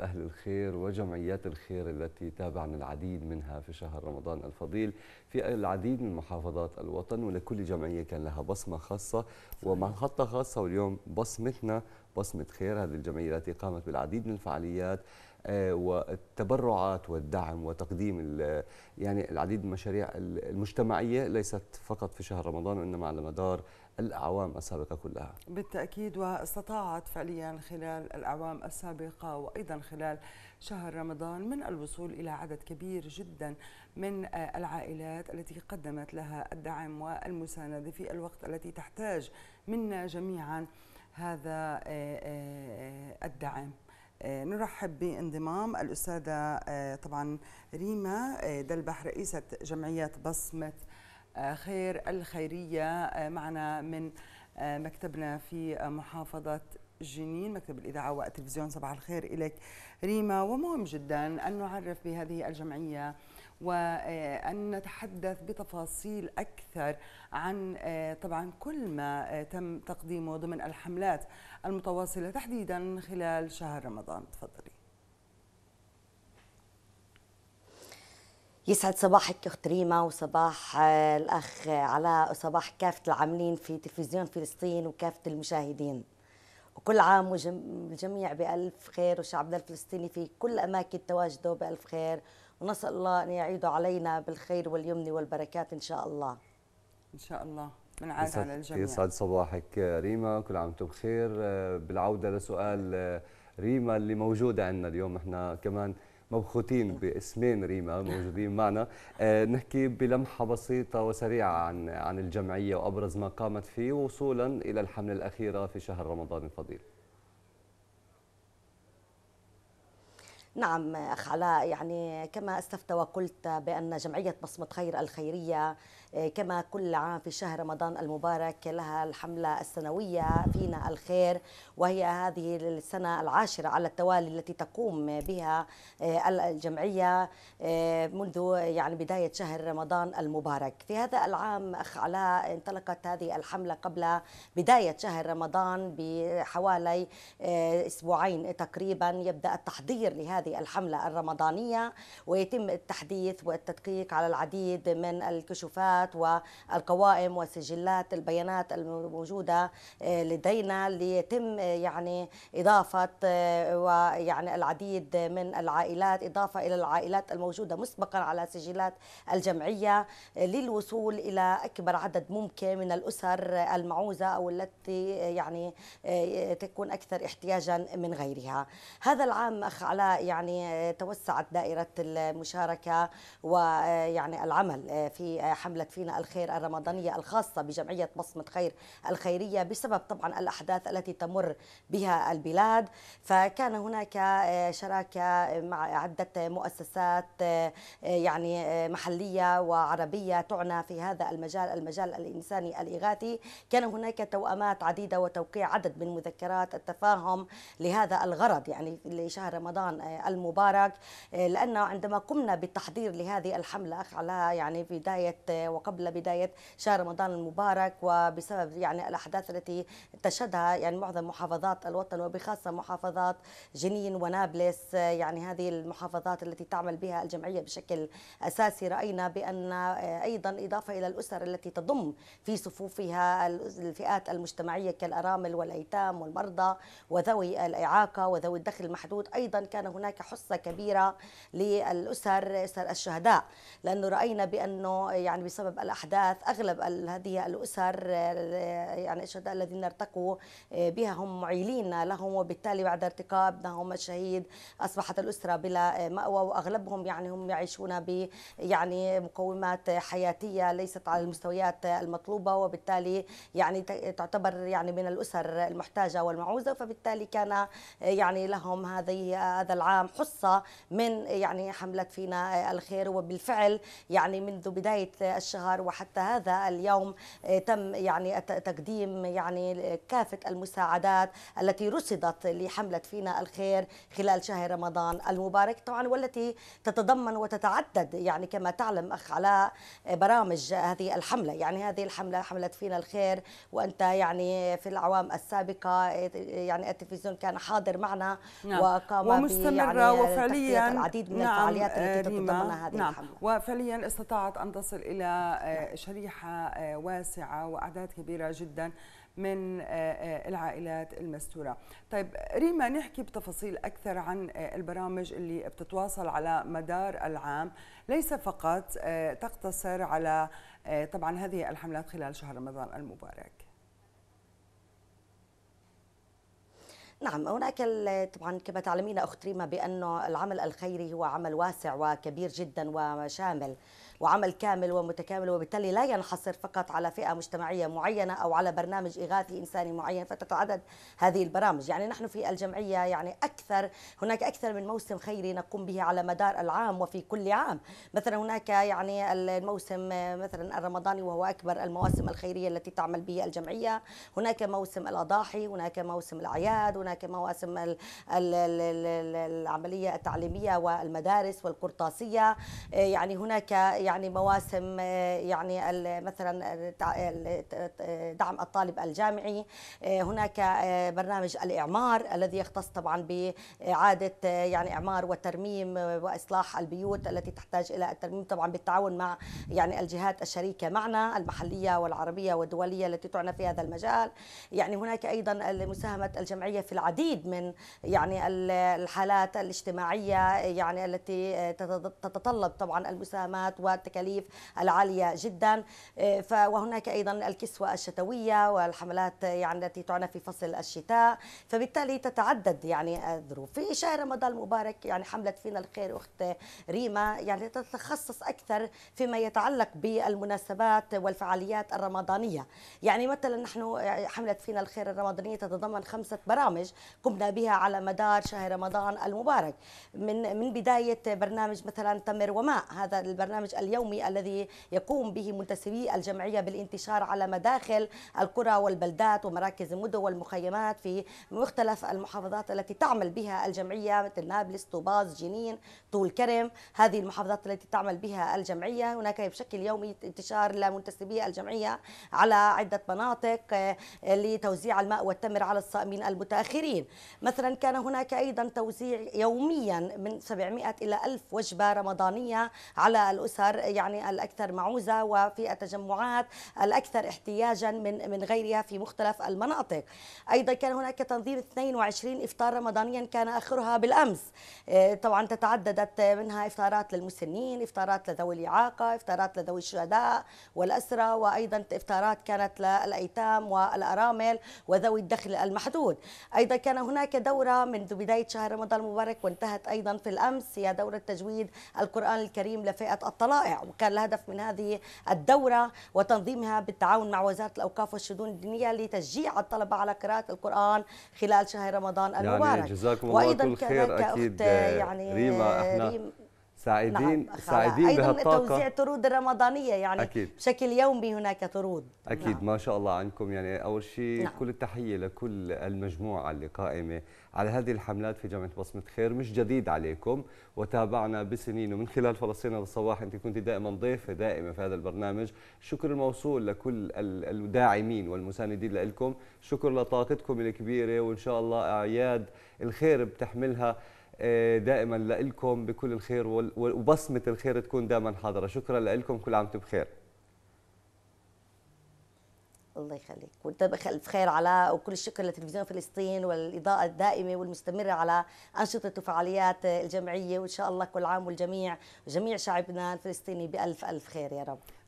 أهل الخير وجمعيات الخير التي تابعنا العديد منها في شهر رمضان الفضيل في العديد من محافظات الوطن ولكل جمعية كان لها بصمة خاصة ومحطة خاصة واليوم بصمتنا بصمة خير هذه الجمعية التي قامت بالعديد من الفعاليات آه، والتبرعات والدعم وتقديم يعني العديد من المشاريع المجتمعيه ليست فقط في شهر رمضان وانما على مدار الأعوام السابقة كلها بالتأكيد واستطاعت فعليا خلال الأعوام السابقة وأيضا خلال شهر رمضان من الوصول إلى عدد كبير جدا من آه، العائلات التي قدمت لها الدعم والمساندة في الوقت التي تحتاج منا جميعا هذا آه، الدعم آه، نرحب بانضمام الأستاذة آه، طبعا ريما آه، دلبح رئيسة جمعية بصمة خير الخيرية معنا من مكتبنا في محافظة جنين مكتب الإذاعة والتلفزيون صباح الخير إليك ريما ومهم جدا أن نعرف بهذه الجمعية وأن نتحدث بتفاصيل أكثر عن آه، طبعا كل ما آه، تم تقديمه ضمن الحملات المتواصلة تحديدا خلال شهر رمضان تفضلي يسعد صباحك اخت ريما وصباح آه، الاخ علاء وصباح كافه العاملين في تلفزيون فلسطين وكافه المشاهدين وكل عام والجميع بألف خير وشعبنا الفلسطيني في كل أماكن تواجده بألف خير ونسال الله ان يعيده علينا بالخير واليمن والبركات ان شاء الله ان شاء الله بنعاد على الجميع يسعد صباحك ريما كل عام وانتم بخير آه، بالعوده لسؤال آه، ريما اللي موجوده عندنا اليوم احنا كمان مبخوتين باسمين ريما موجودين معنا أه نحكي بلمحه بسيطه وسريعه عن عن الجمعيه وابرز ما قامت فيه وصولا الى الحمله الاخيره في شهر رمضان الفضيل نعم أخ علاء يعني كما أسلفت وقلت بأن جمعية بصمة خير الخيرية كما كل عام في شهر رمضان المبارك لها الحملة السنوية فينا الخير وهي هذه السنة العاشرة على التوالي التي تقوم بها آه، الجمعية آه، منذ يعني بداية شهر رمضان المبارك في هذا العام أخ علاء انطلقت هذه الحملة قبل بداية شهر رمضان بحوالي آه، أسبوعين تقريبا يبدأ التحضير لهذه الحملة الرمضانية ويتم التحديث والتدقيق على العديد من الكشوفات الخرائط والقوائم وسجلات البيانات الموجودة آه، لدينا ليتم آه، يعني إضافة آه، ويعني العديد من العائلات إضافة إلى العائلات الموجودة مسبقا على سجلات الجمعية للوصول إلى أكبر عدد ممكن من الأسر المعوزة أو التي يعني تكون أكثر احتياجا من غيرها هذا العام أخ علاء يعني توسعت دائرة المشاركة ويعني العمل في حملة فينا الخير الرمضانية الخاصة بجمعية بصمة خير الخيرية بسبب طبعا الأحداث التي تمر بها البلاد فكان هناك آه، شراكة آه، مع عدة مؤسسات آه، يعني محلية وعربية تعنى في هذا المجال المجال الإنساني الإغاثي كان هناك توأمات عديدة وتوقيع عدد من مذكرات التفاهم لهذا الغرض يعني لشهر رمضان المبارك لأنه عندما قمنا بالتحضير لهذه الحملة أخ على يعني بداية وقت وقبل بداية شهر رمضان المبارك وبسبب يعني الأحداث التي تشهدها يعني معظم محافظات الوطن وبخاصة محافظات جنين ونابلس يعني هذه المحافظات التي تعمل بها الجمعية بشكل أساسي رأينا بأن أيضا إضافة إلى الأسر التي تضم في صفوفها الفئات المجتمعية كالأرامل والأيتام والمرضى وذوي الإعاقة وذوي الدخل المحدود أيضا كان هناك حصة كبيرة للأسر أسر الشهداء لأنه رأينا بأنه يعني بسبب بسبب الأحداث أغلب هذه الأسر آه، يعني الشهداء الذين ارتقوا آه، بها هم معيلين لهم وبالتالي بعد ارتقاء ابنهم الشهيد أصبحت الأسرة بلا آه، مأوى وأغلبهم يعني هم يعيشون ب يعني مقومات حياتية ليست على المستويات المطلوبة وبالتالي يعني تعتبر يعني من الأسر المحتاجة والمعوزة فبالتالي كان يعني لهم هذه هذا العام حصة من يعني حملة فينا الخير وبالفعل يعني منذ بداية الشهر شهر وحتى هذا اليوم آه، تم يعني تقديم يعني كافة المساعدات التي رصدت لحملة فينا الخير خلال شهر رمضان المبارك طبعا والتي تتضمن وتتعدد يعني كما تعلم أخ علاء آه، برامج هذه الحملة يعني هذه الحملة حملة فينا الخير وأنت يعني في الأعوام السابقة آه، يعني التلفزيون كان حاضر معنا نعم. وقام ومستمرة يعني وفعليا العديد من نعم الفعاليات التي تتضمنها هذه نعم الحملة وفعليا استطاعت أن تصل إلى آه، شريحه آه، واسعه واعداد كبيره جدا من آه، العائلات المستوره. طيب ريما نحكي بتفاصيل اكثر عن البرامج اللي بتتواصل على مدار العام، ليس فقط تقتصر على طبعا هذه الحملات خلال شهر رمضان المبارك. نعم هناك طبعا كما تعلمين اخت ريما بانه العمل الخيري هو عمل واسع وكبير جدا وشامل. وعمل كامل ومتكامل وبالتالي لا ينحصر فقط على فئة مجتمعية معينة أو على برنامج إغاثي إنساني معين فتتعدد هذه البرامج يعني نحن في الجمعية يعني أكثر هناك أكثر من موسم خيري نقوم به على مدار العام وفي كل عام مثلا هناك يعني الموسم مثلا الرمضاني وهو أكبر المواسم الخيرية التي تعمل به الجمعية هناك موسم الأضاحي هناك موسم الأعياد هناك مواسم العملية التعليمية والمدارس والقرطاسية يعني هناك يعني مواسم آه، يعني مثلا دعم الطالب الجامعي آه، هناك آه، برنامج الإعمار الذي يختص طبعا بإعادة يعني إعمار وترميم وإصلاح البيوت التي تحتاج إلى الترميم طبعا بالتعاون مع يعني الجهات الشريكة معنا المحلية والعربية والدولية التي تعنى في هذا المجال يعني هناك أيضا مساهمة الجمعية في العديد من يعني الحالات الاجتماعية يعني التي تتطلب طبعا المساهمات و والتكاليف العالية جدا آه، وهناك أيضا الكسوة الشتوية والحملات يعني التي تعنى في فصل الشتاء فبالتالي تتعدد يعني الظروف في شهر رمضان المبارك يعني حملة فينا الخير أخت ريما يعني تتخصص أكثر فيما يتعلق بالمناسبات والفعاليات الرمضانية يعني مثلا نحن آه، حملة فينا الخير الرمضانية تتضمن خمسة برامج قمنا بها على مدار شهر رمضان المبارك من من بداية برنامج مثلا تمر وماء هذا البرنامج اليومي الذي يقوم به منتسبي الجمعية بالانتشار على مداخل القرى والبلدات ومراكز المدن والمخيمات في مختلف المحافظات التي تعمل بها الجمعية مثل نابلس طوباز جنين طول كرم هذه المحافظات التي تعمل بها الجمعية هناك بشكل يومي انتشار لمنتسبي الجمعية على عدة مناطق آه، لتوزيع الماء والتمر على الصائمين المتأخرين مثلا كان هناك أيضا توزيع يوميا من 700 إلى 1000 وجبة رمضانية على الأسر الاكثر يعني الاكثر معوزه وفي التجمعات الاكثر احتياجا من من غيرها في مختلف المناطق. ايضا كان هناك تنظيم 22 افطار رمضانيا كان اخرها بالامس. آه، طبعا تتعددت منها افطارات للمسنين، افطارات لذوي الاعاقه، افطارات لذوي الشهداء والاسرى وايضا افطارات كانت للايتام والارامل وذوي الدخل المحدود. ايضا كان هناك دوره منذ بدايه شهر رمضان المبارك وانتهت ايضا في الامس هي دوره تجويد القران الكريم لفئه الطلائع. رائع وكان الهدف من هذه الدورة وتنظيمها بالتعاون مع وزارة الأوقاف والشؤون الدينية لتشجيع الطلبة على قراءة القرآن خلال شهر رمضان يعني المبارك يعني جزاكم الله كل خير أكيد يعني ريما احنا ريم سعيدين نعم سعيدين أيضا بهالطاقة توزيع الطرود الرمضانية يعني أكيد. بشكل يومي هناك طرود أكيد نعم. ما شاء الله عنكم يعني أول شيء نعم. كل التحية لكل المجموعة اللي قائمة على هذه الحملات في جامعة بصمة خير مش جديد عليكم وتابعنا بسنين ومن خلال فلسطين الصباح أنت كنت دائما ضيفة دائمة في هذا البرنامج شكر الموصول لكل الداعمين والمساندين لكم شكر لطاقتكم الكبيرة وإن شاء الله أعياد الخير بتحملها آه، دائما لكم بكل الخير وبصمه الخير تكون دائما حاضره شكرا لكم كل عام بخير الله يخليك وانت بخير علاء وكل الشكر لتلفزيون فلسطين والاضاءه الدائمه والمستمره على انشطه وفعاليات الجمعيه وان شاء الله كل عام والجميع وجميع شعبنا الفلسطيني بالف الف خير يا رب